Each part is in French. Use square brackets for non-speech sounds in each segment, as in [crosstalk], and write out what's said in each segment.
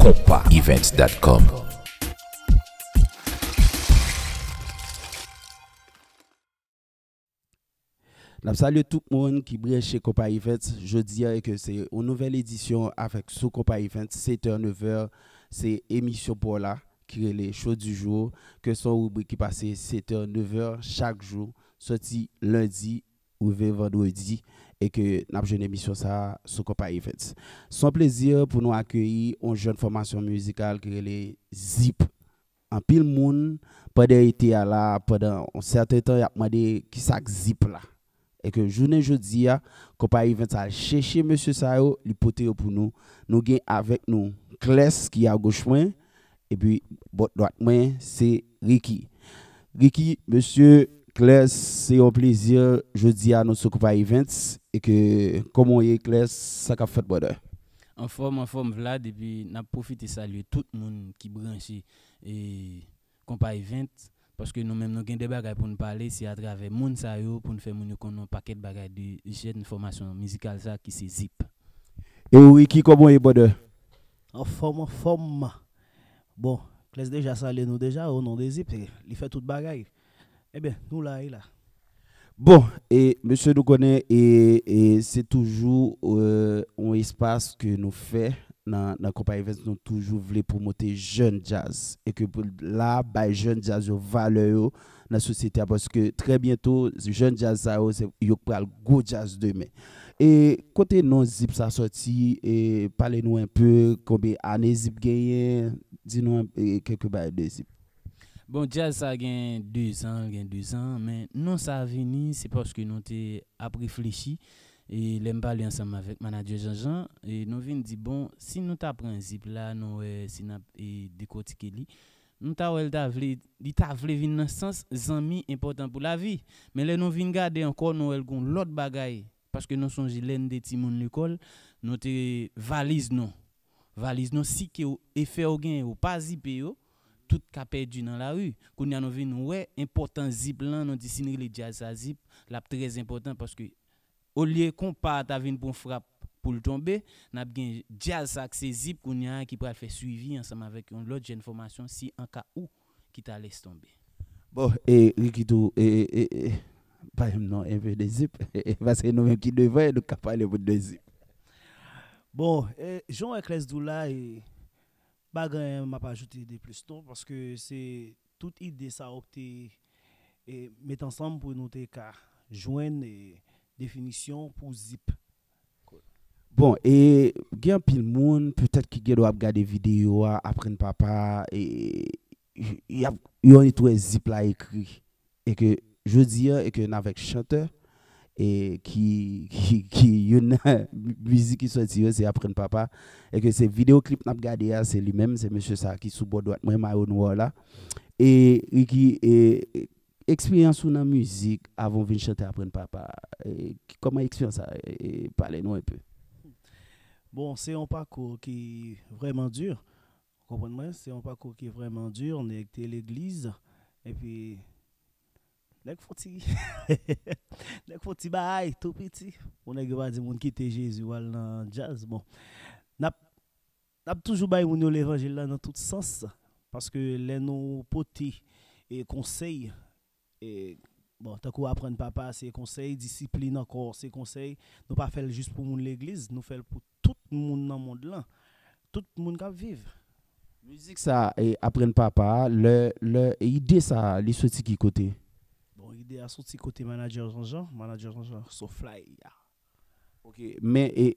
CopaEvents.com. Nous saluons tout le monde qui brille chez Copa Events. Je dirais que c'est une nouvelle édition avec sous Copa Events, 7h, 9h. C'est émission pour là, qui est les shows du jour, que son rubrique qui passe 7h, 9h chaque jour, sorti lundi ou vendredi et que nous avons une émission ça sur Copa Events. Son plaisir pour nous accueillir une jeune formation musicale qui est les ZIP. En pile monde, pendant été là, pendant un certain temps, il a demandé qui ça ZIP là. Et que journée jeudi, Copa Events a cherché M. Sao, l'hypothèse pour nous. Nous avons avec nous Kles qui est à gauche main, et puis droite c'est Ricky. Ricky, monsieur Claire, c'est un plaisir jeudi à notre Copa Events et que comment il la ça qu'a fait brother en forme en forme Vlad et puis n'a profité saluer tout le monde qui branché et compagnie 20 parce que nous-mêmes nous avons des choses pour nous parler c'est à travers monde ça pour nous faire un paquet de bagages de jeune formation musicale ça qui c'est zip et oui qui comment est brother en forme en forme bon Classe déjà salué nous déjà au nom de zip il fait toute bagaille eh bien nous là il là Bon, et M. Nugone, et c'est toujours euh, un espace que nous fait dans la compagnie, parce que nous avons toujours voulu promouter le jeune jazz. Et que là, le jeune jazz, il y a une valeur dans la société. Parce que très bientôt, le jeune jazz, il y a un gros jazz demain. Et quand nous avons sorti, parlez-nous un peu, combien de zips vous avez gagné, dites-nous un peu, et quel que soit le zip. Bon, jazz a gagné deux gain mais mais ça non fini, c'est parce que nous avons réfléchi et nous avons parlé avec avec Jean-Jean, et nous dit dit, bon, si nous ta principe la, nous si na, et li, nous eh, ta wel ta vle, sens important pour la vie, mais nous garder gardé encore nous gon l'autre parce que que nous nous nous des de des l'école nous te valise nous valise si que ou, e ou gain ou tout caper perdu dans la rue. Qu'on a nous vinn ouais important zip là non dessiner les jazz à zip, la très important parce que au lieu qu'on parte ta vinn pour frappe pour le tomber, n'a bien jazz avec ses zip qu'on a qui pourra faire suivi ensemble avec une autre jeune formation si en cas où qui t'a laissé tomber. Bon, et Rikidou, et, et, et, pas non, un peu de zip, [laughs] parce que nous-mêmes qui devons, nous capable de zip. Bon, Jean-Eclaise Doula, Ba gwen m ap ajoute ide plus ton, paske tout ide sa opte met ansanm pou noter ka jwen definisyon pou zip. Bon, e gen pil moun, petet ki gen wap gade video apren papa, e yon itwe zip la ekri, e ke je di ya, e ke na vek chante, E ki yon mizi ki soti yo se apren papa, eke se videoklip nap gade ya se li men, se mèche sa ki soubo dwa mwen ma yon wò la, e ki ekspiyansou nan mizi avon vin chante apren papa, e koma ekspiyansou sa e pale nou epe. Bon, se yon pakou ki vreman dure, kompon mwen, se yon pakou ki vreman dure, ne ekte l'eglise, e pi... Lèk foti, lèk [laughs] foti bay, tou piti. Ou nèk yo ba di moun kite Jezu wal nan jazz. Bon, nap, nap toujou bay moun yo l'évangile la nan tout sens. Paske lè nou poti e konsey. E, bon, takou apren papa se konsey, discipline ankor se konsey. Nou pa faire jist pou moun l'eglise, nou faire pou tout moun nan moun lan. Tout moun kap musique Muzik sa, apren papa, lè, lè, ide sa, li soti ki côté Bon, Gide asot si kote manajor anjan, manajor anjan so fly ya. Ok, men e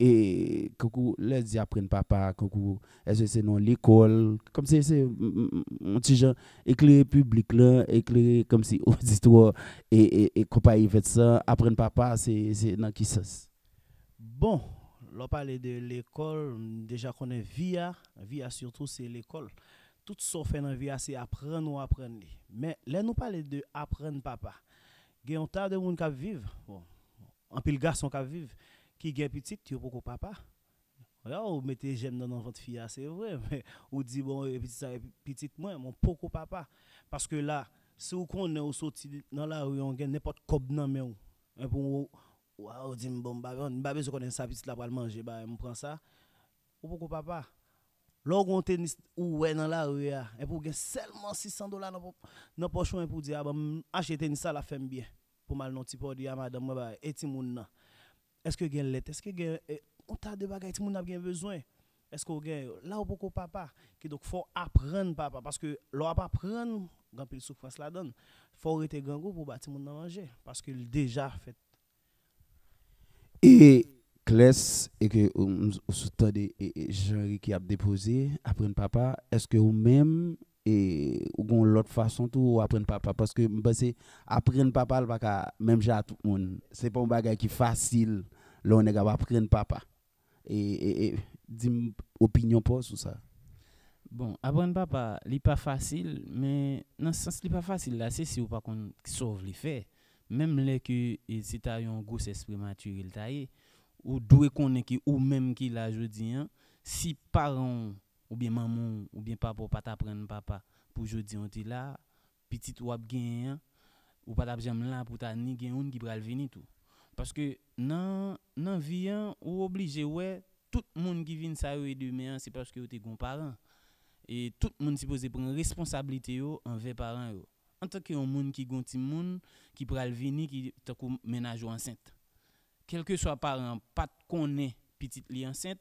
koukou le di apren papa, koukou, eswe se nou l'ekol, kom se se mouti jan, ekle publik lan, ekle kom si odistwo, e kopayi vet sa, apren papa se nan kisas. Bon, lò pale de l'ekol, deja konen via, via surtout se l'ekol, tout so fe nan via se apren ou apren li. Men, lè nou pale de apren papa, gen yon tas de moun kap viv, bon, an pil garson kap viv, ki gen pitit, yo poko papa. Ya, ou mette jem nan an vant fia, se vre, mais, ou di bon, pitit sa, pitit mwen, mon poko papa. Paske la, se ou konnen ou soti nan la ou yon gen nepot kob nan men ou, un pou ou, ou di mbon, mbabe, mbabe se konnen sa pitit la pal manje, ba, mpren sa, ou poko papa. Lorsqu'on tennis ou dans la rue, ah, et pour gagner seulement 600 dollars dans pas poche, pour dire, ah, bah, acheter tennis, ça la femme bien. Pour mal non, pour dire, ah, madame, bah, et est-ce que gagne lettre, est-ce que gagne, eh, on t'a de bagages, monde a besoin. Est-ce qu'on gagne, là ou beaucoup papa, qui donc faut apprendre papa, parce que l'on pas apprendre, grand pile souffrance la donne, faut arrêter grand pour battre mon manger, parce qu'il déjà fait. Et classe et que vous entendez Jean-Henri qui a déposé, apprenez papa, est-ce que vous-même ou gon l'autre façon tout ou apprendre papa parce que m'pense apprendre papa le baka même j'ai à tout le monde c'est pas un bagage qui facile là on est capable apprendre papa et, et, et dis opinion pas sur ça bon apprendre papa il pas facile mais dans ce sens pas facile là c'est si vous pas qu'on sauve les faits même les que si vous avez un gros esprit maturé il taille Ou dwe konen ki ou menm ki la jodi an, si paran ou bien mamon ou bien papa ou pataprenn papa pou jodi an te la, pitit wap gen an, ou patap jem lan pou ta ni gen an ki pral vini tou. Paske nan vi an ou oblije we, tout moun ki vin sa yo edu men an se paske yo te goun paran. Et tout moun se pose pren responsablite yo an ve paran yo. An te ke yon moun ki goun ti moun ki pral vini ki te kou menaj yo ansent. quel que soit parent, pas connaît petite li enceinte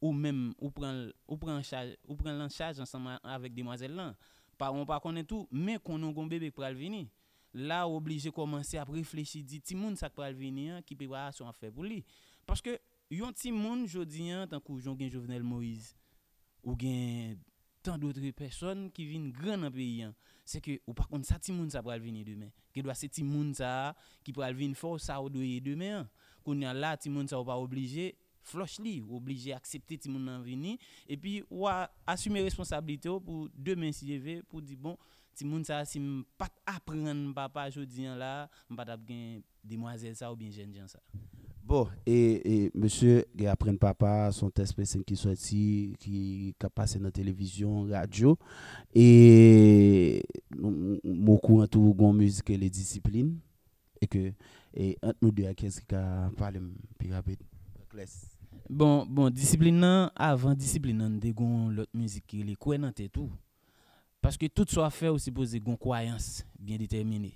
ou même ou prend ou prend charge ou prend en charge ensemble avec demoiselle là. on pas connaît tout, mais qu'on a un bébé pour venir. Là obligé commencer à réfléchir dit ti moun ça pour venir hein, qui préparation à faire pour lui parce que yon ti moun jodi an tant que Jean Jovenel Moïse ou tant d'autres personnes qui viennent grand dans pays hein, c'est que ou par contre ça ti monde ça pour venir demain que doit c'est ti moun ça qui pour venir fort ça ou demain hein qu'on y a là, tout le monde n'est pas obligé floche li, obligé d'accepter tout le monde en venir, et puis ou assumer responsabilité pour demain si je vais, pour dire bon, tout le monde ça, si je pas apprendre papa aujourd'hui là, je pas gagner demoiselle ça ou bien jeune gens ça. Bon, et, monsieur, qui apprend papa, son test qui sorti, qui a passé dans la télévision, radio, et beaucoup en tout, bon musique et les disciplines. E ke, e ant mou diwa kes ki ka palem pi kapet kles. Bon, bon, disiplin nan, avan disiplin nan de kon lot mouzik ki li kwen nan te tou. Paske tout so a fe ou se pose kon kwayans, gen detemine.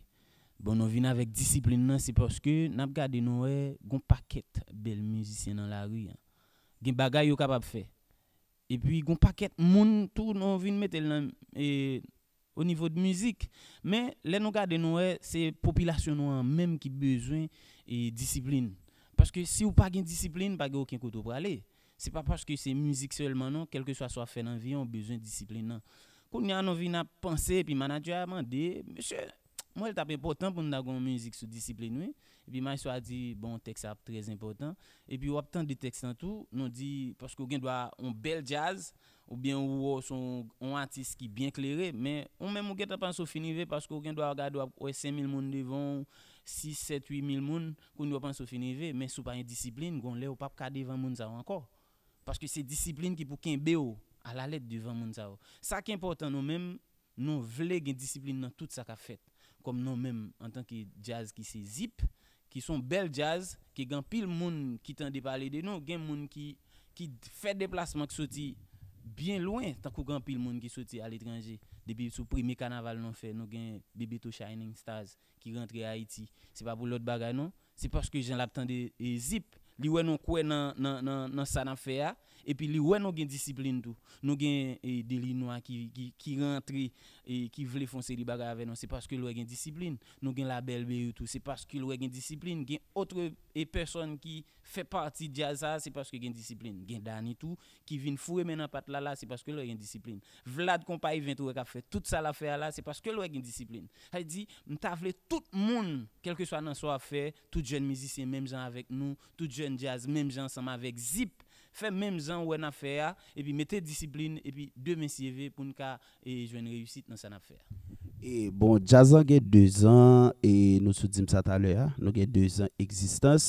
Bon, nou vin avik disiplin nan se poske nap gade nou e kon paket bel mouzikien nan la ri. Gen bagay yo kapap fe. E pi kon paket moun tou nou vin metel nan e... Ou nivou de mouzik. Eh, Men, non, non. le nou ka de nou e, se popilasyon nou an, menm ki bezwen e disiplin. Paske si ou pa gen disiplin, pa gen ou ken koutou prale. Se pa paske se mouzik selman an, kelke so a so a fe nan vi, an bezwen disiplin nan. Kou ni an nou vi nan panse, pi manadjwa, man de, mou el tapen potan pou nou nan kon mouzik sou disiplin nou e. E pi ma yon so a di, bon, tek sa ap trez important. E pi wap tan de tek san tou, nou di, paske ou gen do a, an bel jaz, Ou bien ou ou son artist ki bien kleré. Men, ou men mou ket apan sou finive. Paske ou gen dwa agad wap wey 5.000 moun devon. 6.000, 7.000, 8.000 moun. Koun dwa pan sou finive. Men sou pa yon disiplin. Gon le ou pap ka devan moun zavon ankor. Paske se disiplin ki pou ken beyo. A la let devan moun zavon. Sa ki important nou menm. Nou vle gen disiplin nan tout sa ka fet. Kom nou menm. En tanke jazz ki se zip. Ki son bel jazz. Ki gen pil moun ki tende pale de nou. Gen moun ki fet deplasman ki soti. bien loin, tant qu'on grand pile monde qui sorti à l'étranger. Depuis le premier carnaval non fait, nous gain to Shining Stars qui rentre à Haïti. C'est pas pour l'autre bagarre non, c'est parce que j'ai l'attendais de zip, li wè non quoi nan nan nan, nan ça n'a fait ah. E pi li wè nou gen disipline tou. Nou gen deli nou a ki rentre e ki vle fonseri baga ave nou. Se paske lou gen disipline. Nou gen label be ou tou. Se paske lou gen disipline. Gen otre e eh, person ki fè parti jaza se paske gen disipline. Gen dani tou ki vin fure men apat lala se paske lou gen disipline. Vlad kompa yi vint ou wè ka fè. Tout sa la fè ala se paske lou gen disipline. Hay di, mta vle tout moun kelke swa nan swa fè. Tout jen mizisyen, mèm jan avek nou. Tout jen jaz, mèm jan sam avek zip. Fè mèm zan wè na fè a, e pi metè disiplin, e pi dè mè siyeve, pou n ka e jwen reyusit nan san a fè a. E bon, jazan gen dè zan, e nou sou dim sa talè a, nou gen dè zan eksistans,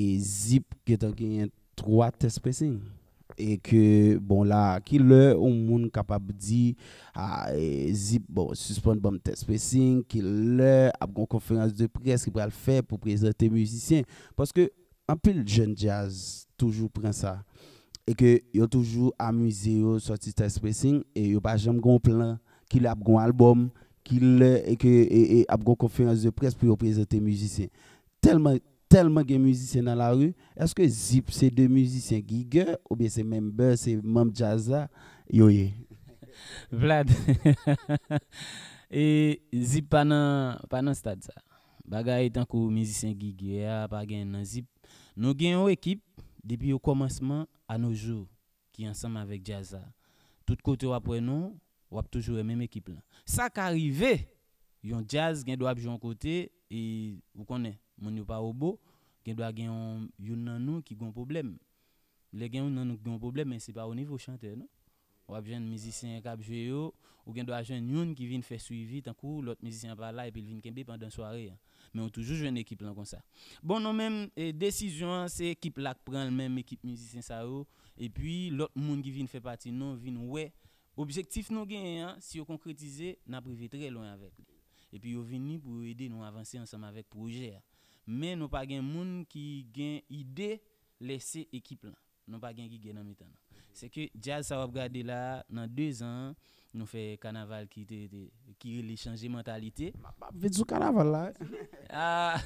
e zip gen tan gen yon 3 test pressing, e ke bon la, ki lè ou moun kapab di, e, zip bon, suspon bon test pressing, ki lè, ap gon konferans de pres, ki pral fè pou prezante mouzisyen, paske apil jen jaz, toujours prend ça et que yo toujours amusé yo sorti test spacing et yo pas jamais grand plan qu'il a un album qu'il et que et, a une conférence de presse pour présenter musicien tellement tellement de musiciens dans la rue est-ce que zip c'est deux musiciens giga ou bien c'est même c'est même Jazza yo [laughs] Vlad [laughs] et zip pas dans pas dans stade ça est tant que musicien giga pas dans zip nous gagnons équipe depuis le commencement à nos jours, qui ensemble avec jazz, Tout côté après nous, on a toujours la même équipe. Ce Ça qui arrive, yon jazz qui doit jouer un côté, et vous connaissez, mon pas au beau, qui doit a un qui a un problème. Les gens qui ont un problème, mais ce n'est pas au niveau chanteur. Non? Ou a jeune musicien qui a joué, ou bien doit jeune qui vient faire suivi, tant coup l'autre musicien va là, et puis il vient pendant la soirée. Hein. Men ou toujou jwen ekip lan kon sa. Bon nou men, desisyon se ekip lak pran l men, ekip mizisyen sa ou, epi lot moun ki vin fe pati nou, vin we. Objektif nou gen, si yo konkretize, nan privi tre lon avèk. Epi yo vini pou ede nou avansi ansam avèk proje. Men nou pa gen moun ki gen ide, lese ekip lan. Non pa gen ki gen nan mitan nan. c'est que jazz ça va là dans deux ans nous fait carnaval qui te, qui les changer mentalité veut du carnaval là [laughs] ah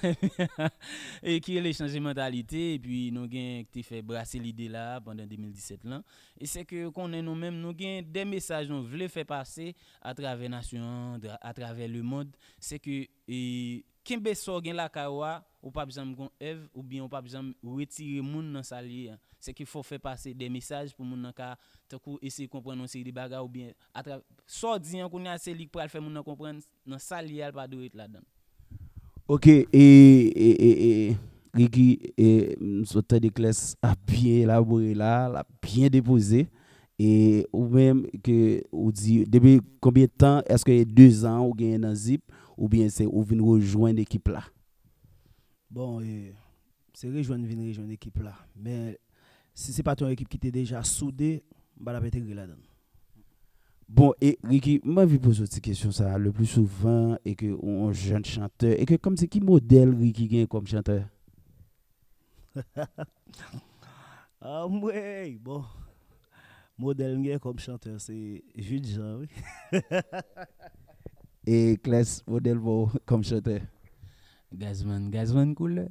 [laughs] et qui les changer mentalité et puis nous avons qui fait brasser l'idée là pendant 2017 là et c'est que qu'on est nous-mêmes nous avons des messages nous voulons faire passer à travers nation à travers le monde c'est que et Kimbe so la kawa ou pas besoin de Eve ou bien ou pas besoin retirer gens dans sa lié c'est qu'il faut faire passer des messages pour les gens ka essayer comprendre aussi les bagages ou bien à travers soit dire qu'on a assez lui pour faire moun comprendre dans sa lié elle pas doit là-dedans OK et et et Ricky et M. de a bien élaboré là l'a bien déposé et ou même que ou dit depuis combien de temps est-ce que deux ans ou bien dans zip ou bien c'est ou vient rejoindre l'équipe là bon, et c'est rejoindre une équipe là. Mais si ce n'est pas ton équipe qui t'est déjà soudée, bah la bête là-dedans. Bon, et Ricky, moi, je pose cette question ça le plus souvent, et que on jeune chanteur, et que comme c'est qui modèle Ricky comme chanteur [laughs] Ah, ouais, bon, modèle comme chanteur, c'est Jude Jean, oui. et classe modèle beau comme chanteur Gazman, gazman koule.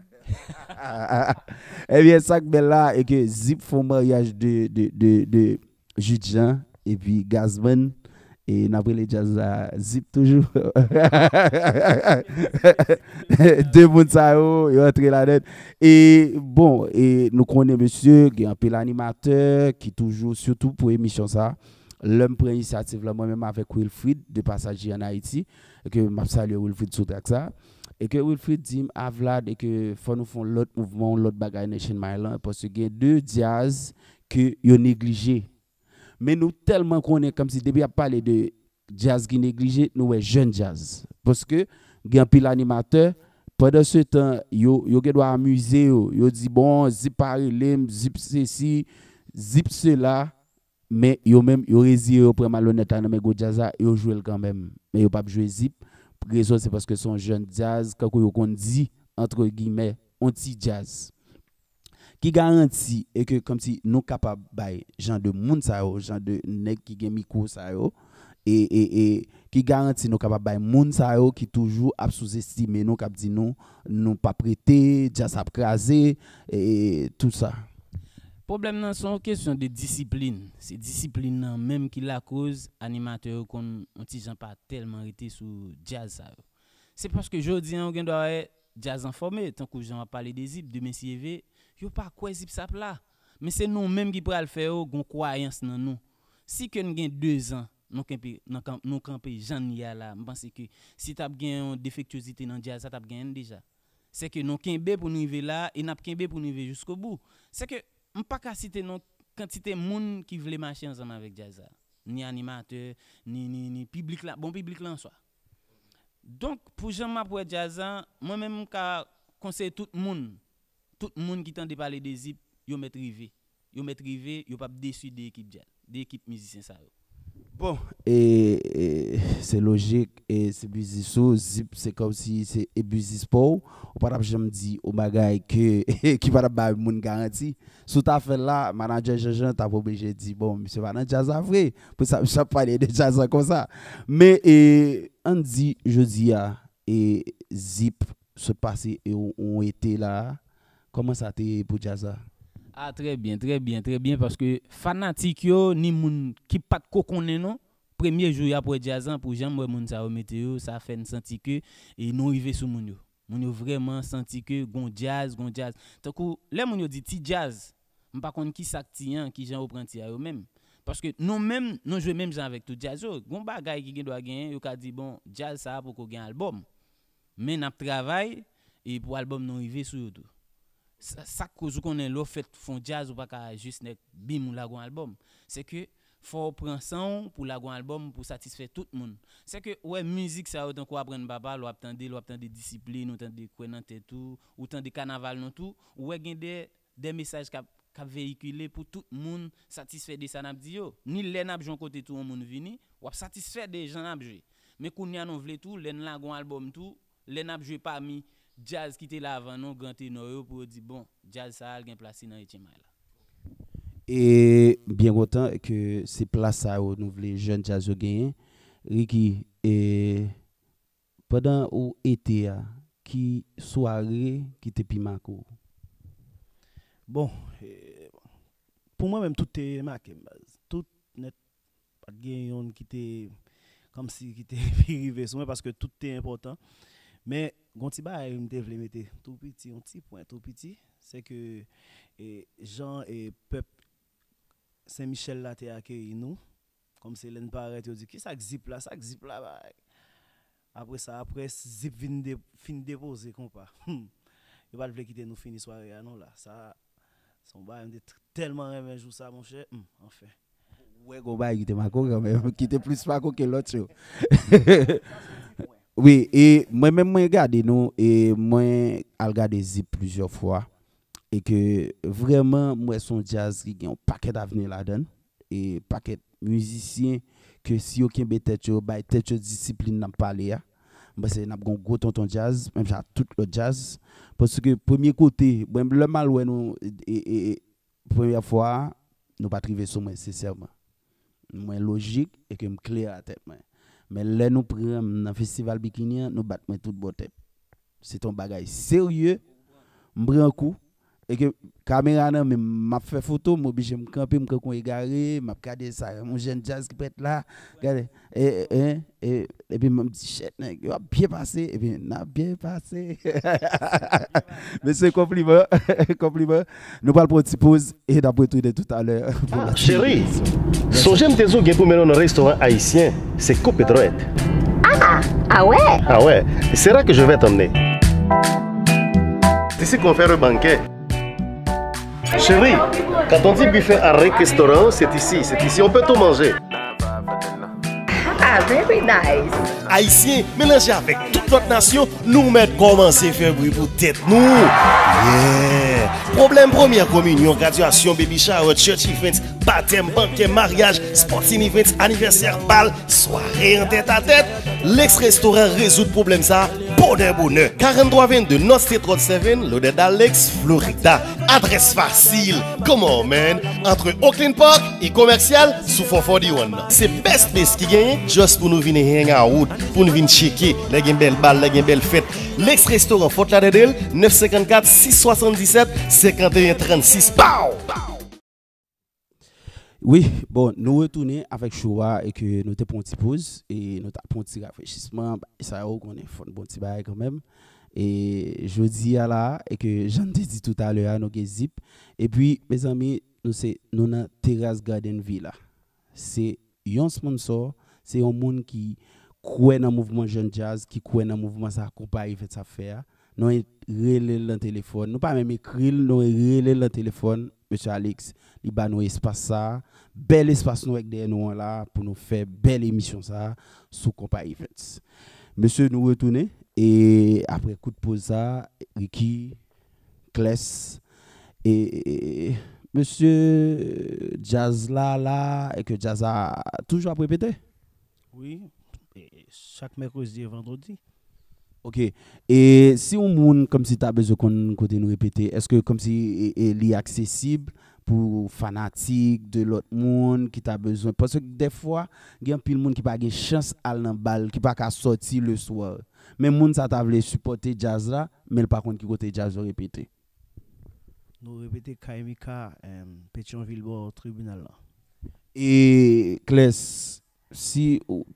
E viye sak be la, e ke zip foun maryaj de jidjan, e pi gazman, e napre le jazz a zip toujou. De moun sa ou, e wantre la net. E bon, e nou konen monsye, ge anpe l'animateur, ki toujou, sou tou pou emisyon sa, l'em preinisiatif la mwen mèm avèk Wilfried, de pasajji an Haiti, e ke map salye Wilfried sou tak sa, et que Wilfried Dim Avlad Vlad et que faut nous font l'autre mouvement, l'autre bagaille Nation Myland parce qu'il y a deux jazz que ont négligé. Mais nous tellement qu'on est comme si depuis a parler de jazz qui négligé, nous est jeune jazz parce que il y pile animateur pendant ce temps, yo yo doit amuser yo, yo dit bon, zip parler, zip ceci, zip cela mais yo même yo résister yo prend malhonnête dans mes go jazz, yo jouer quand même, mais yo pas jouer zip raison c'est parce que son jeune jazz, quand qu'on dit, entre guillemets, anti-jazz. Qui garantit et que comme si nous capables de gens de monde ça gens de nèg qui ont micro ça et, et, et qui garantit nous capables de monde ça qui toujours a sous-estimé nous cap dit nous nous pas prêter jazz a craser et tout ça. Problem nan son, kesyon de disiplin. Se disiplin nan menm ki la koz animatè ou kon an ti jan pa telman rete sou jazz av. Se paske jodi an gen do a re jazz an forme, tan ko jan wap pale de zip, de mesye ve, yo pa kwa zip sap la. Men se non menm ki pral fe ou, gon kwa yans nan nou. Si ken gen 2 an, non ken pe jan ni a la. Mpansi ki, si tap gen defektiosite nan jazz a tap gen deja. Se ke non ken be pou nou ve la, e nap ken be pou nou ve jousk obou. Se ke Je ne peux pas citer notre quantité de monde qui veulent marcher ensemble avec Jazza. Ni animateur, animateurs, ni public, bon public en soi. Donc, pour Jean pour à Jaza, moi-même conseille à tout le monde. Tout le monde qui tente de parler de rivé vous mettre rivé Vous mettre déçu pas pouvez déçu de l'équipe musicienne. Bon, et c'est logique. E se buzi sou, zip se kom si se e buzi spou. Ou para pou jèm di, ou bagay, [laughs] ki para ba moun garanti. Sou ta fè la, manan djè jè jè, ta pou bejè di, bon, mè se manan djaza vre. Pou sa mè chan pale de djaza kon sa. Mè, e, an di, jè di ya, e, zip se pase, ou ou ete la. Koman sa te pou djaza? A, ah, trè bin, trè bin, trè bin, parce que fanatik yo ni moun ki pat koko nè nou. premier jour après Jazan pour j'aime ça au météo ça fait sentir que et nous arrivé sous moun yo vraiment senti que gon jazz gon jazz tant coup, là, moun yo dit ti jazz m pas qui s'actient, qui j'en reprend à eux même parce que nous même nous jouons même avec tout jazz yo gon bagay qui doit gagner yo ka dit bon jazz ça pour qu'on gagne album mais n'a travail et pour album nous arrivé sur tout ça cause qu'on est là fait font jazz ou pas juste bim ou la gon album c'est que For prensan pou la gwen albom pou satisfè tout moun. Se ke ouè müzik sa ou tan kwa apren baba, lou ap tan de, lou ap tan de disipline, lou ap tan de kwenante tout, lou ap tan de kanaval non tout, ouè gen de, de mesaj ka veykile pou tout moun satisfè de san ap di yo. Ni lè nan ap jon kote tout an moun vini, wap satisfè de jan ap jwe. Me koun ya non vle tout, lè nan la gwen albom tout, lè nan ap jwe pa mi jazz ki te la avan non, gante yon yo pou yo di bon, jazz sa al gen plase nan ete may la. Et bien autant que c'est place à nous jeunes jazz gagner. Ricky, pendant où était ah, qui soirée qui était pimako? Bon, eh, pour moi même tout est marqué. Tout n'est pas de qui comme si qui était arrivé [laughs] sur parce que tout est important. Mais Gontiba, il me devait mettre tout petit, un petit point tout petit. C'est que les eh, Jean et Peuple Se Michel la te ake inou, kom se elen parete, yo di ki sak zip la, sak zip la ba. Apre sa, apre zip fin de voze kon pa. Hmm. Yo pa l vle kite nou fini sware ya nou la. Sa, son ba yon de telman remenjou sa monshe. We go ba kite mako, [laughs] kite plus mako ke lotre yo. [laughs] Oui, e mwen mwen mwen gade nou, e mwen al gade zip plusieurs fwa. et que vraiment moi son jazz qui a un paquet d'avenir là-dedans et paquet musiciens que si aucun tête yo bah, tête discipline n'a parlé là hein. bah c'est n'a un gros tonton jazz même ça tout le jazz parce que premier côté bah, le mal ouais nous et, première fois nous pas trouver sur moi sincèrement moins logique et que me clair à tête mais là nous prenons dans festival bikini nous battons toute bonne tête c'est un bagage sérieux prends un coup E ke kamera nan men map fè foto Mou bi jè mkampi mkakon y gare Map kade sa moun jèn jazz ki pèt la Gade E e e E pe mwen mdi chèt nan Y wap byè basè E pe nan byè basè Mè sè kompliment [laughs] Kompliment Nou pal pou ti pouz E dap wè tou y de tout alè Ah chéri Son jèm te zou gen pou menon Nè restaurant haïtien Se Koupi Drouet Ah ah A wè A wè Serak je vè t'emene Disi kon fè re bankè Chérie, quand on dit buffet à restaurant, c'est ici, c'est ici, on peut tout manger. Ah, very nice. Haïtien, mélangé avec toute notre nation, nous mettons commencer à faire bruit pour tête nous. Yeah. Problème première communion, graduation, baby shower, church events, baptême, banquet, mariage, sporting events, anniversaire, bal, soirée en tête à tête. L'ex-restaurant résout le problème ça bonheur, bonheur. 4322 North State 37, 7, d'Alex, Alex, Florida. Adresse facile. Comment, man? Entre Oakland Park et Commercial, sous 441. C'est best place qui gagne, juste pour nous venir hang out, pour nous venir checker. Les belle balle, les belle fête. L'ex-restaurant Fort Lauderdale, 954 677 5136. Pow! Oui, bon, nous retournons avec Choua et que nous avons une pause et nous avons un petit rafraîchissement. Bah, ça a oh, qu'on est un bon petit bail quand même. Et je dis à la, et que j'en ai dit tout à l'heure, nous avons zip. Et puis, mes amis, nous sommes dans Terrace Garden Villa. C'est un sponsor, c'est un monde qui croit dans le mouvement jeune jazz, qui croit dans le mouvement ça accompagne fait sa faire. Nous avons le téléphone, nous pas même écrit, nous avons le téléphone, monsieur Alex, il va nous espace ça bel espace nous avec des nous là pour nous faire belle émission ça sous Compa Events. Monsieur nous retourner et après coup de pause ça Ricky Kless et, monsieur Jazz là là et que Jazz a toujours à répéter. Oui, chaque mercredi et vendredi. Ok. Et si on monde comme si tu as besoin qu'on côté nous répéter, est-ce que comme si il est accessible pou fanatik de lot moun ki ta bezwen. Pwese de fwa, gen pil moun ki pa ge chans al nan bal, ki pa ka soti le swal. Men moun sa ta vle supporte jazz la, men pa kon ki kote jazz yo repete. Nou repete Kaimika euh, Petion Vilgo tribunal la. E kles, si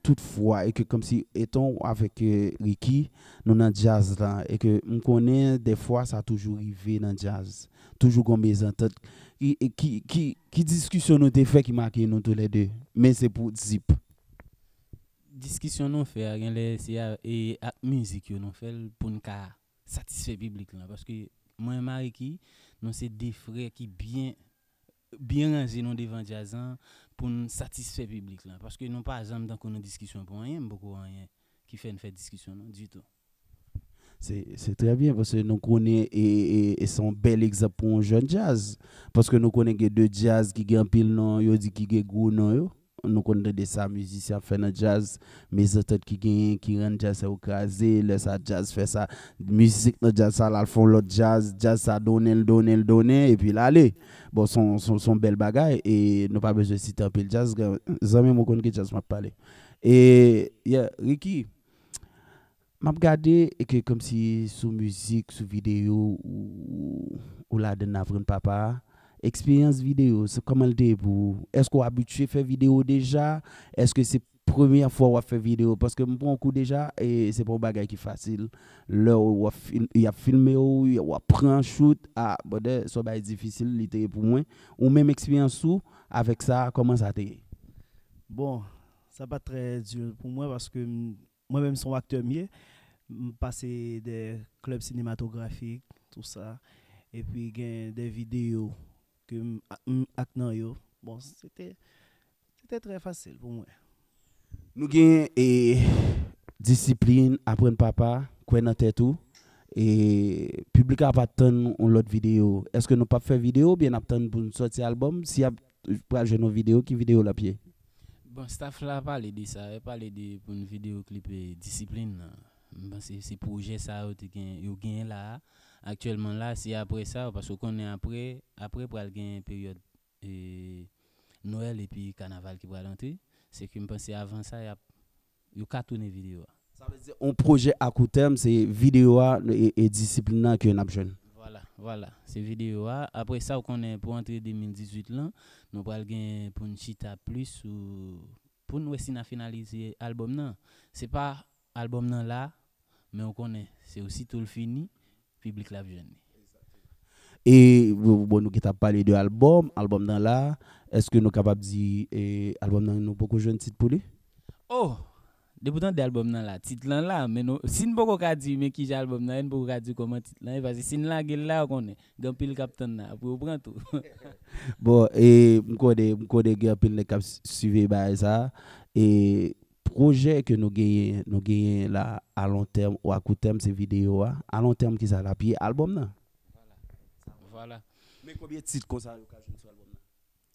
tout fwa, e ke kom si eton avèk euh, Riki nou nan jazz la, e ke m konen de fwa sa toujou rive nan jazz. Toujou kon bezantat qui, qui, qui, discussion nous avons fait qui marque nous tous les deux Mais c'est pour Zip. Discussion nous fait hein, c'est la euh, euh, musique nous fait pour nous satisfaire le public. Parce que moi et Marie, qui, nous c'est des frères qui bien bien rangés devant pour nous satisfaire le public. Parce que nous pas exemple dans une discussion pour rien, beaucoup rien qui fait une discussion non, du tout c'est très bien parce que nous connaissons et, et, et son bel exemple pour un jeune jazz. Parce que nous connaissons deux jazz qui ont pile non, yo disent qui ont gros non. Nous connaissons ça, musiciens font le jazz, mais autres qui gagnent, qui rend jazz écrasé, casé, le ça jazz faire ça, musique le jazz ça, là font l'autre jazz, jazz ça donne, le donne, le donne, et puis là, Bon, son, son, son bel bagaille, et nous pas besoin de citer un peu le jazz, jamais je connais que jazz m'a parlé. Et, Ricky. M ap gade, eke kom si sou musik, sou video, ou la den avren papa, eksperyans video, se koman l de pou, esk ou abitue fe video deja, eske se premier fwa wap fe video, paske m pou an kou deja, e se pou bagay ki fasil, l wap filme ou, wap pran chout, a, bode, so ba e difisil lite pou mwen, ou men m eksperyans sou, avek sa, koman sa te? Bon, sa ba tre dioun pou mwen, paske m, Mwen mèm son akte mye, mwen pase de klub sinematografik, tout sa, epi gen de video ke m ak nan yo. Bon, se te, se te tre fasil pou mwen. Nou gen e disiplin apren papa, kwen an te tou, e publika ap atan ou lot video. Eske nou pa fe video, bien ap atan pou soti albom, si ap pralje nou video, ki video la piye? Bon, staff là, pas parlé de ça, pas parlé de pour une vidéo clip discipline. Bon, c'est projet ça, vous gagnez là. Actuellement là, c'est après ça, parce qu'on est après, après pour gagner une période Noël et puis carnaval qui va rentrer. C'est que je pense avant ça, il y a une vidéo. Ça veut dire un projet à court terme, c'est vidéo et, et discipline que nous avons voilà, c'est vidéo. Après ça, on est pour entrer 2018 là, nous quelqu'un pour une chita plus ou pour nous finaliser album non. C'est pas album non là, mais on connaît, c'est aussi tout le fini, public la jeune. Et bon, nous qui parlé de l'album, album là, est-ce que nous sommes capables de dire, eh, album nous beaucoup jeune titre pour lui? Oh, Depoutan de albom nan la, titlan la, si npo koka di men ki [laughs] bon, non? je albom nan, si npo koka di koman titlan, si nlan gen la akone, gen pil kap ton nan, apwe ou prantou. Bon, e mkode gen pil ne kap suvi baye sa, e proje ke nou gen la a lon term wakoutem se video a, a lon term ki sa la, pi albom nan. Voilà. Men kobiye tit kon sa yo kajen sou albom nan?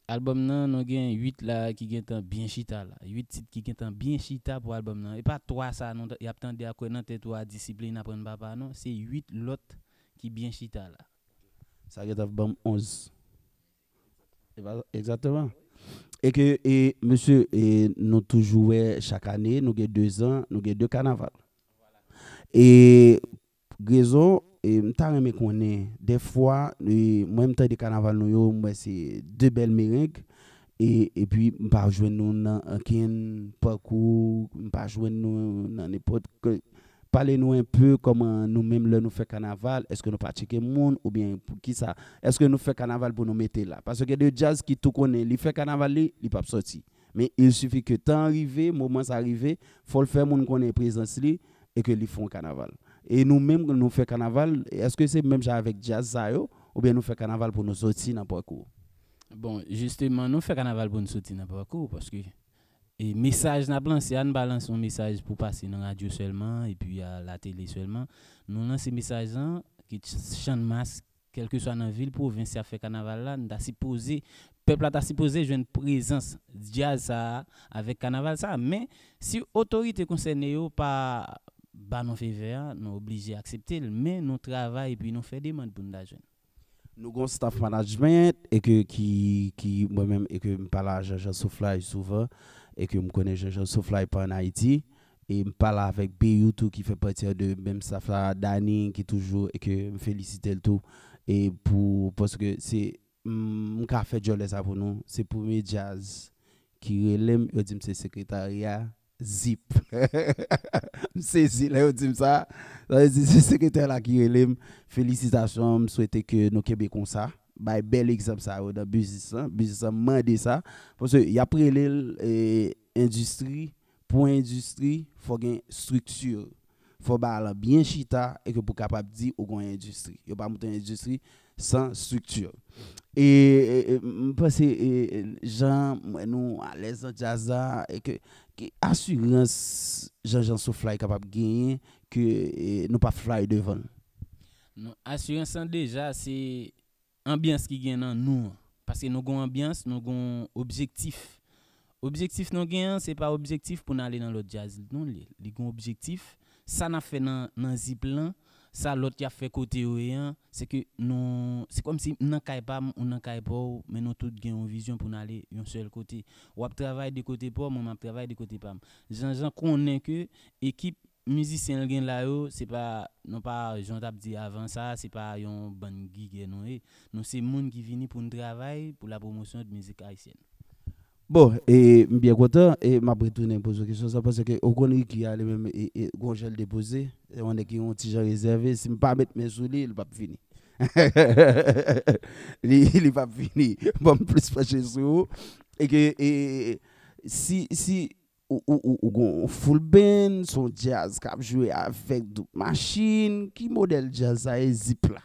Album nan nou gen 8 la ki gen bien chita 8 tit ki gen tan bien chita pour album nan. E pa 3 sa nou yap tan de akwen nan te 3 disipline apren baba nan. Se 8 lot ki bien chita ça Sa gen tan 11. E exactement. et ke, e, monsieur, nous e, nou toujouwe chak ane, nou gen 2 an, nou gen 2 kanaval. et E, grezon, et m'ta remè est. des fois moi temps de carnaval nou moi c'est deux belles meringues et et puis pas jouer nous dans un parcours pas joindre nous dans n'importe Parlez-nous un peu comment nous-mêmes nous fait carnaval. Est-ce que nous pratiquons le monde ou bien pour qui ça Est-ce que nous faisons carnaval pour nous mettre là Parce que le jazz qui tout connaît, il fait carnaval, il n'est pas sorti. Mais il suffit que temps arrive, moment arrive, il faut le faire, mon connaît présence et que fassent font carnaval. Et nous-mêmes, nous faisons carnaval. Est-ce que c'est même avec Jazz ou bien nous faisons carnaval pour nous sortir dans le parcours? Bon, justement, nous faisons carnaval pour nous sortir dans le parcours parce que et message n'a c'est on balance un message pour passer dans la radio seulement et puis à la télé seulement nous lançons ces messages qui chante masque quel que soit dans la ville province à fait carnaval là a supposé peuple a supposé une présence jazz avec carnaval ça mais si autorité concernée pas ba nou fe ver, nou oblije aksepte l, men nou travay, pi nou fe deman pou nda jen. Nou goun staff management, e ke ki mwen men, e ke m pala a Jean-Jean Soufla, e souven, e ke m kone Jean-Jean Soufla, e pan Haiti, e m pala avek B.U. tou, ki fe pati a de, men staff la, Danny, ki toujou, e ke m felisite l tou, e pou, poske se, m ka fe diolè sa pou nou, se pou me jazz, ki relem, yo dim se sekretaryat, zip. Je [laughs] là, dit ça. le secrétaire là qui Félicitations, souhaite que nos Québécois ça. Bah, bel exemple ça, dans business, hein. business, ça. Parce a l'industrie, eh, pour industrie, faut une structure. Faut bah, bien chita et que pour capable dire au grand industrie. pas industrie sans structure. E, e, e mpwese e, jan mwen nou alez an jaza e ke asurans jan jan sou flay kapap genye ke nou pa flay devon. Asurans an deja se ambyans ki gen nan nou. Pase nou gon ambyans, nou gon objektif. Objektif nou gen, se pa objektif pou nan ale nan lot jazi. Nou li gon objektif, sa nan fe nan zip lan. Sa lot ya fe kote ou e, se ke nou, se kom si nan kaypam ou nan kaypou, men nou tout gen yon vizyon pou nan le yon sel kote. Wap travay de kote pou, moun ap travay de kote pam. Jan jan konen ke ekip mizi sen gen la yo, se pa, nou pa jant ap di avan sa, se pa yon ban gigen nou e, nou se moun ki vini pou nou travay pou la promosyon de mizi ka isen. Bon, e, mbyen kote, m ap retoune m pou zo kisyon, sa pwese ke ou kon yon ki ale mèm e, e, gwen chal depose, wè wè mwen de ki yon tijan rezerve, si m pa met mè sou li, l vap fini. [laughs] Li vap fini, m pou m ples fache sou. Eke, si ou kon foulben, son jazz kap jwe avèk dup machine, ki model jazz a e ziplan?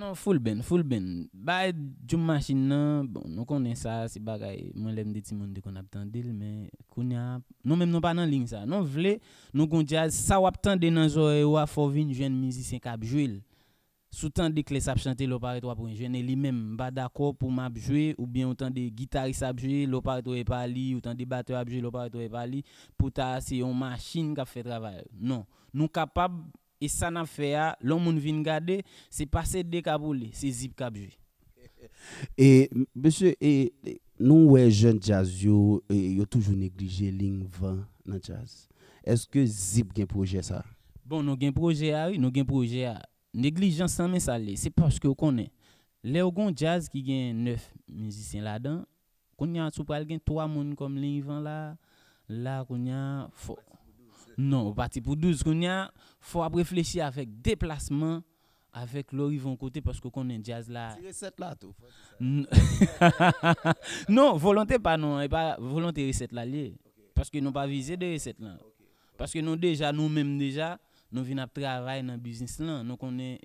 Non, ful ben, ful ben. Baye, jom machin nan, bon, nou konen sa, si bagay, mwen lem de ti moun de kon ap tendil, men, kounen ap, nou menm nou pa nan ling sa. Non vle, nou konen sa, sa wap tende nan zore wafovi njwen mizisyen kap jwil, sou tende kles ap chante lopare to ap renjwene li menm, ba dako pou map jwil, ou bien ou tende gitaris ap jwil, lopare to epali, ou tende bater ap jwil, lopare to epali, pou ta se yon machin kap fe travay. Non, nou kapab... E sa nan fe a, loun moun vin gade, se pase de kabou li, se zip kabou. E, bese, e, e, nou wè jen jazz yo, e, yo toujou neglije lingvan nan jazz. Eske zip gen proje sa? Bon, nou gen proje a, nou gen proje a. Neglije jan san men sa li, se paske yo konen. Le ou gon jazz ki gen neuf mizisyen la dan, kon yon sou pal gen towa moun kom lingvan la, la kon yon fok. Non, on parti pour 12. Il faut réfléchir avec déplacement, avec l'horizon côté, parce que qu'on un est jazz là. recette là, tout. [laughs] non, volonté pas, non. Et pas volonté recette là, Parce que nous pas visé de recette là. Parce que nous déjà, nous-mêmes déjà, nous venons travailler dans le business là. Donc on est.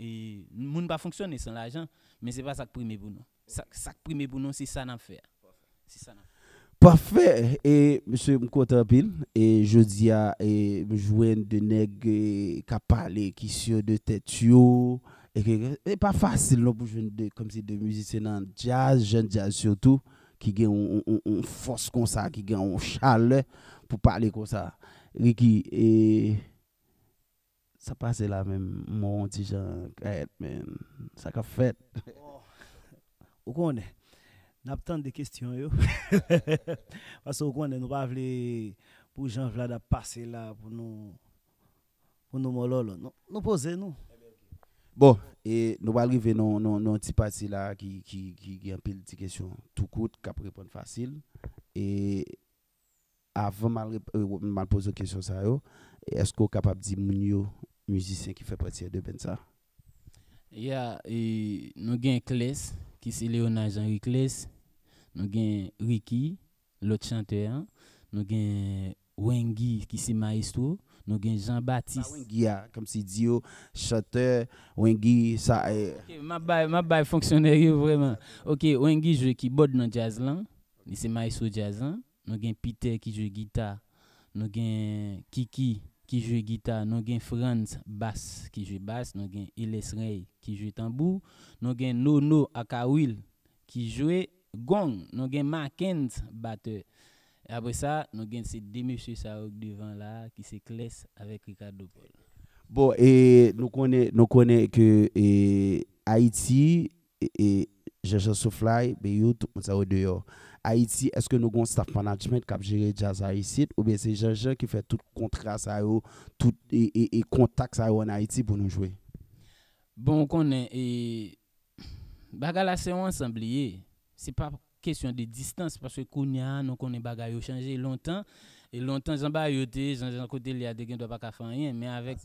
Nous ne pas fonctionner sans l'argent. Mais ce n'est pas ça qui prime pour nous. Ça, ça qui prime pour nous, c'est ça qu'on fait. C'est ça qu'on fait. Pafe, e mse mkotrapil, e jodia, e mjwen deneg ka pale, ki syo de tet yo, e gen, e pa fasil lo non pou jwen de, kom si de mjise nan jazz, gen jazz syotou, ki gen un fos konsa, ki gen un chale, pou pale konsa. Riki, e sa pase la men, mon ti jan, karet men, sa ka fet. Ou konen? N ap tante de kestyon yo. Fase [laughs] ou kwen de nou wavle pou Jean-Vlad ap pase la pou nou molol. Nou pose nou. Bon, e nou wavle ve nou ti pati la ki gen pil di kestyon tou kout kap repon fasil. E avan euh, mal pose kestyon sa yo, esko kapap di moun yo moujisyen ki fe pati a de bensa? Ya, e nou gen kles, ki si leonajan ki kles. nous avons Ricky, l'autre chanteur, nous avons Wengi qui est maestro, nous avons Jean-Baptiste. Ah, Wengi, ah, comme si Dio, oh, chanteur, Wengi, ça est. Eh. Ma baille fonctionnaire vraiment. Ok, Wengi joue qui bode dans le jazz là, c'est maestro jazz Nous avons Peter qui joue guitare, nous avons Kiki qui joue guitare, nous avons Franz Bass qui joue basse, nous avons Iles Rey qui joue tambour, nous avons Nono Akawil qui joue Gon, nou gen ma kent bate E apwe sa, nou gen si Demi chou sa ouk devan la Ki se kles avèk Rika Dupol Bon, e, nou konen e, Aiti e, Jeje Soufly Be yot, moun sa ouk deyo Aiti, eske nou gon staff management Kap jere jazz a iti Ou be se jeje ki fè tout kontra sa ou Et kontak sa ou an Aiti Bon, nou konen Bakalase ou ansambliye c'est pas question de distance parce que Kounia, nous connaissons bagaille ont changé longtemps et longtemps j'en bas yoté côté il y a des gens doit pas faire rien mais avec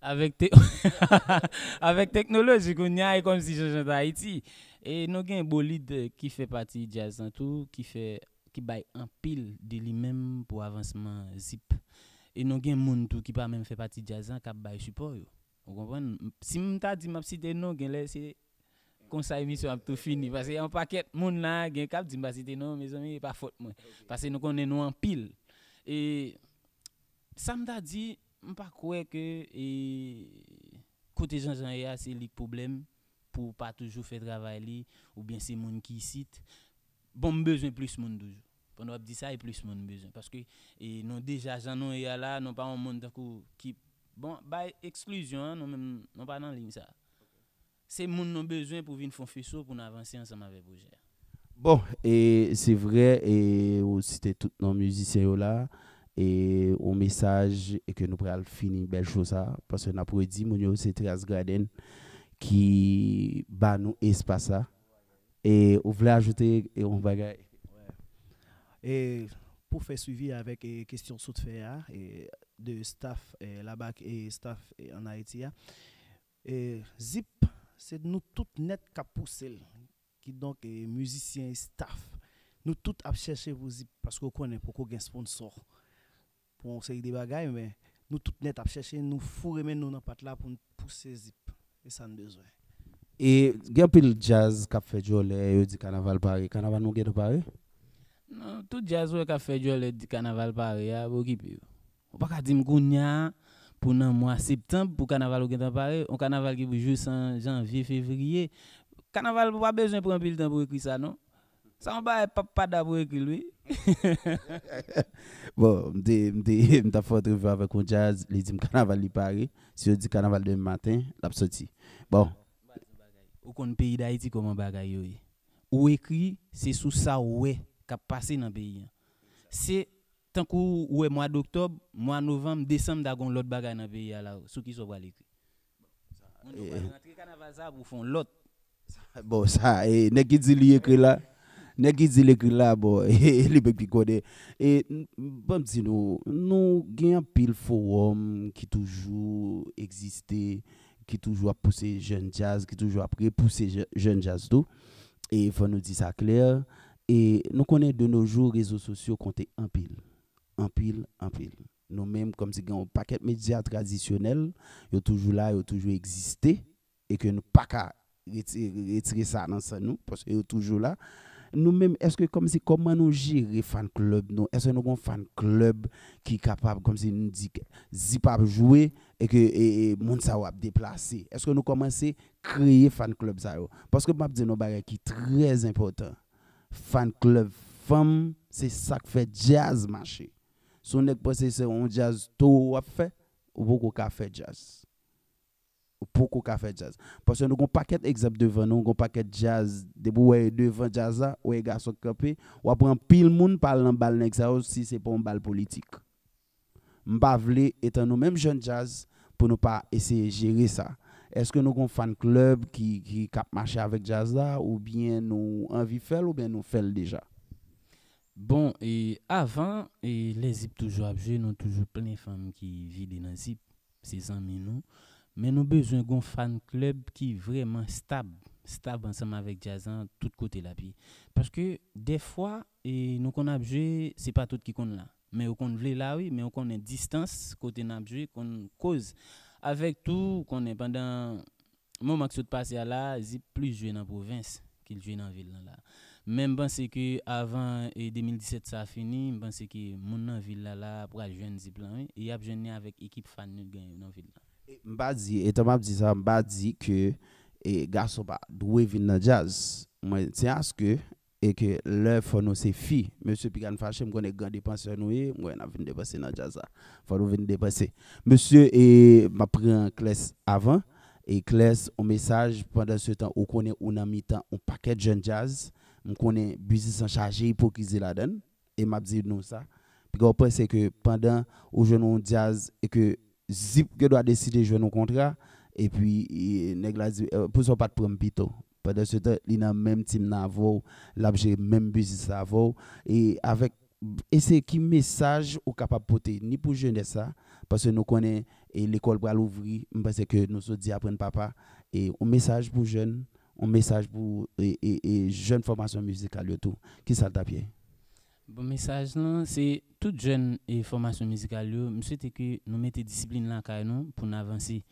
avec [laughs] avec technologie Kounia est comme si Haïti et nous bolide qui fait partie jazz tout qui fait qui baille en pile de lui-même pour avancement zip et nous avons monde tout qui pas même fait partie jazz hein, qui baille support vous comprenez si m'ta dit m'a cité c'est kon sa emisyon ap tou fini. Pase yon paket moun la gen kap, di mba zite, non, me zanmi, e pa fote mwen. Pase nou konnen nou an pil. E, sa mta di, mpa kwe ke, e, kote jan jan ya, e se li problem pou pa toujou fè travay li, ou bien se moun ki sit, bon bejoun plus moun doujou. Pon nou ap di sa, e plus moun bejoun. Pase ki, e non deja jan nan ya la, non pa an moun takou ki, bon, bay ekskluzyon, non pa nan lini sa. Se moun nou bezwen pou vin fon fiso pou nou avansi anseman ve boujè. Bon, e se vre, e ou site tout nou müzisyen yo la, e ou mesaj, e ke nou preal fini bel chosa, paswen apre e di moun yo se 13 graden ki ba nou espasa. E ou vle ajote, e ou bagay. E pou fe suivi avek e kestyon sotfe ya, e de staf, e labak, e staf en Haiti ya, e zip... Se nou tout net kap pou sel, ki donk e müzisyen e staff. Nou tout ap chèche pou zip, paskou konen pou kon gen sponsor pou anksèk di bagay, men nou tout net ap chèche, nou fure men nou nan pat la pou nou pou sel zip, e san dezoen. E genpil jazz kafejou le yo di kanaval pari, kanaval nou gen pari? Non, tout jazz we kafejou le di kanaval pari, ya bou kipi. Ou baka dim koun nyan. pour le mois septembre, pour le carnaval qui est paris un carnaval qui est juste en janvier, février. Le carnaval, pas besoin de prendre le temps pour écrire ça, non? Ça, on va pas d'abord écrire lui. [laughs] bon, je me fait entrevue avec un jazz, il dit le carnaval est Paris. Si je dis carnaval demain matin, la sorti. Bon. Au le pays d'Haïti, comment bagaille? Ou écrit, c'est sous ça, ouais, qui a passé dans le pays. C'est tant que est mois d'octobre, mois novembre, décembre d'agon l'autre bagage dans pays là, sous qui sont l'écrit. On va rentrer carnaval ça pour font l'autre. Bon ça et eh, nèg qui dit li là, nèg qui dit l'écrit là bon, li [laughs] eh, peut plus connaître. Et bon dis nous, nous un pile forum qui toujours existait, qui toujours a poussé jeune jazz, qui toujours a poussé jeune jazz tout. Et il faut nous dire ça clair. Et nous connaissons de nos jours les réseaux sociaux compter en pile en pile, en pile. Nous-mêmes, comme si un paquet de médias traditionnels, ils sont toujours là, ils ont toujours existé, et que nous pas qu'à retirer ça dans nous, parce qu'ils sont toujours là. Nous-mêmes, est-ce que comme si, comment nous gérer fan club nous? Est-ce que nous avons un fan club qui est capable, comme si nous dit, zi pas jouer, et que le monde ça va déplacer? Est-ce que nous commençons à créer fan club Parce que je dis nos qui est très important. Fan club femme, c'est ça qui fait jazz marcher. Sou nèk prosesè an jaz tou wap fè, ou pou kou ka fè jaz. Ou pou kou ka fè jaz. Pò se nou kon pakèt egzèp devan nou, kon pakèt jaz, debou wèy devan jaz la, wèy gas wak kapè, wap ran pil moun pal nan bal nèk sa ou si se pon bal politik. Mba vle, etan nou mèm jen jaz, pou nou pa esè jere sa. Eske nou kon fan klub ki kap mache avèk jaz la, ou bien nou anvi fèl ou bien nou fèl deja. Bon, e avan, e le zip toujou apjou, nou toujou plen fam ki vide nan zip, se zanmen nou, men nou bezwen goun fan klub ki vreman stab, stab ansama vek Djazan, tout kote la pi. Paske defwa, e nou kon apjou, se pa tout ki kon la, men ou kon vle la wè, men ou kon nan distans, kote nan apjou, kon kouz. Avek tou, kon nan pandan, moun maksout pase a la, zip pli jwe nan provins, ki jwe nan vil nan la. Men ban se ke avan e 2017 sa a fini, ban se ke moun nan villa la apwa jwenn zi plan we, e ap jwenn ne avèk ekip fan nou gen nan villa la. E, mba di, e, etan mba di sa, mba di ke e gaso ba, dwe vin nan jazz, mwen se ask ke, e ke lè fò nou se fi, mwen se pi kan fache mwen gen depansyon we, mwen a vin depansyon nan jazz la, fò nou vin depansyon. Mwen se e mwa pre an kles avan, e kles an mesaj, pandan se tan ou konen ou nan mitan ou pakè jwenn jazz, Je connais business en chargé, hypocrisie la donne. Et m'a dit nous ça. Puis je pense que pendant au jeune on jazz et que Zip que doit décider de un contrat, et puis nèg dit pour ne pas de prendre pito. Pendant ce temps, il a même team navo, l'objet même business navo et avec et c'est qui message ou capable porter ni pour jeunesse ça parce que nous connaissons l'école pour l'ouvrir parce que nous sommes dit prendre papa et un message pour jeunes ou mesaj pou e jen formasyon mizikal yo tou, ki sa tapye? Bon mesaj nan, se tout jen e formasyon mizikal yo, mswe te ke nou mette disiplin lankay nou pou nou avansi.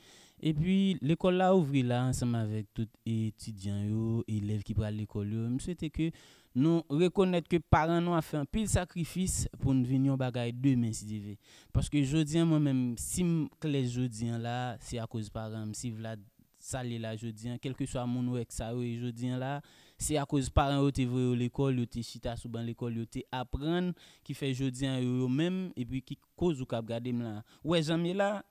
E pi l'ekol la ouvri la ansam avek tout etudyan yo, elev ki pral l'ekol yo, mswe te ke nou rekonet ke paran nou a fe an pil sakrifis pou nou venyon bagay de men si di ve. Paske jodien mwen men, si kles jodien la, si akouzi paran, si vlad ça l'est là jeudi hein, quel que soit mon ex ça jeudi hein, là c'est à cause parents ou te à l'école ou te chita sous ban l'école ou te apprendre qui fait jodien hein, eux même et puis qui cause ou gade m là ouais jamais là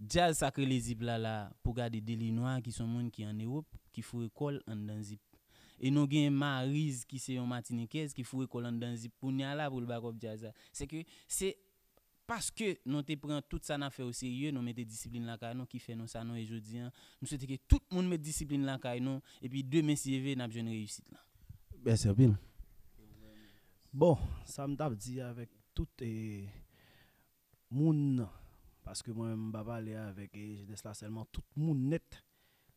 jazz sacré les zip là pour garder des noirs qui sont moun qui en Europe qui font école en dans et nous avons Marise qui c'est un Martiniquaise qui fout école en dans zip pour là pour le bac jazz c'est que c'est Paske nou te pren tout sa na fe ou seye, nou mette disiplin la kay nou, ki fe nou sa nou e jodi. Nou se teke tout moun mette disiplin la kay nou, e pi 2000 CV nan ap joun reyusit la. Ben, Serbin. Bon, sa m tap di avek tout e moun, paske mwen mbaba le avek e jenese la selman, tout moun net,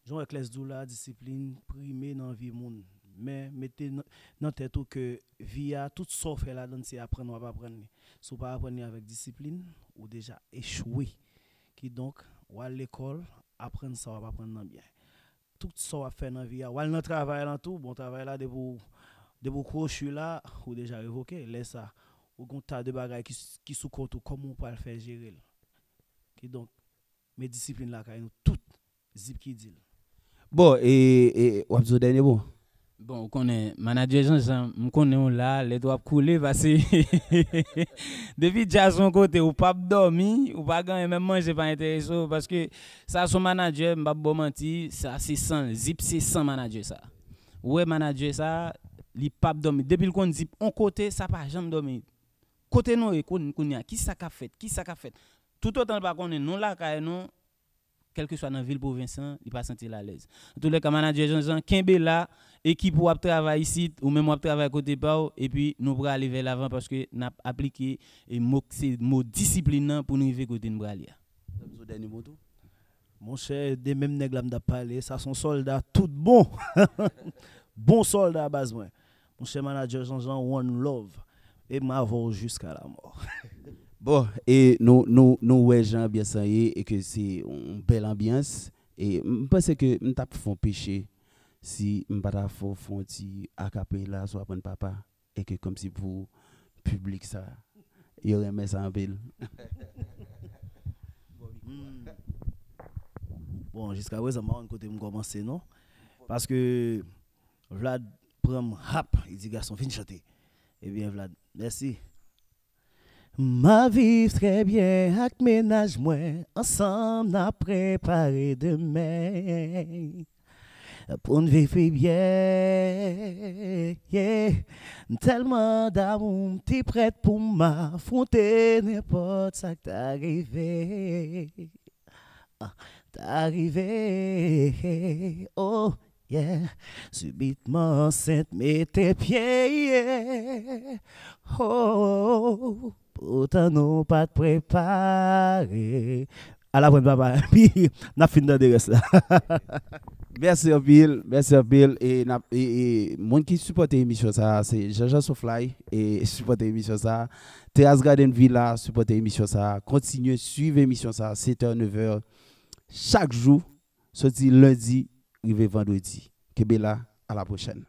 joun e kles dou la disiplin prime nan vi moun. mais mettez notre que via tout ça on fait là c'est apprendre prendre on va pas ne va pas apprendre avec discipline ou déjà échoué qui donc ou à l'école apprendre ça on va pas prendre bien tout ce on va faire dans vie ou aller au travail dans tout bon travail là de beaucoup je suis là ou déjà révoqué laisse ça au grand tas de bagages qui sont contre comment on peut le faire gérer qui donc mes discipline là caille toutes zip qui dit bon et et on dernier bon Bon, on connaît manager Jean-Jean, on connaît là, les doigts coulés parce que depuis Jason côté, ou pas dormi, ou pas gagner même manger pas intéressé parce que ça son manager, pas bon mentir, ça c'est sans zip, c'est sans manager ça. Ouais, manager ça, il pas dormi. Depuis le qu'on zip un côté, ça pas jamais dormi. Côté nous et qu'on qui ça qu'a fait, qui ça a fait. Tout autant pas qu'on est non là non quel que soit dans la ville pour Vincent, il pas senti à l'aise. Tous les cas manager Jean-Jean, Kembe là, équipe ou travailler ici ou même travailler côté nous, et puis nous pour aller vers l'avant parce que n'a appliqué et mots c'est pour nous arriver côté nous mon cher des mêmes nègres là parlé ça sont soldats tout bon [laughs] bon soldat à base moi mon cher manager Jean-Jean one love et jusqu'à la mort [laughs] bon et nous nous nous ouais bien ça et que c'est une belle ambiance et je pense que nous avons péché si m'pata font ti là soit prendre papa et que comme si vous public ça il aurait mis ça en ville bon jusqu'à présent on côté me m'm commencer non parce que Vlad prend rap il dit garçon de chanter Eh bien Vlad merci Ma vie très bien avec ménage moi ensemble à préparer demain pour nous vivre bien. Yeah. Tellement d'amour, tu es prête pour m'affronter n'importe ça que arrivé ah, T'es arrivé Oh, yeah. Subitement, sainte, mets tes pieds. Yeah. Oh, pourtant, nous pas te préparer. À la bonne, papa, puis, [laughs] n'a fini de dire là. [laughs] Merci à Bill, merci à Bill et mon qui supporte l'émission ça c'est Jaja Sofly et supporte l'émission ça Théas Garden Villa supporte l'émission ça continuez suivre l'émission ça 7h 9h chaque jour sorti lundi arrivé vendredi. Kebela à la prochaine.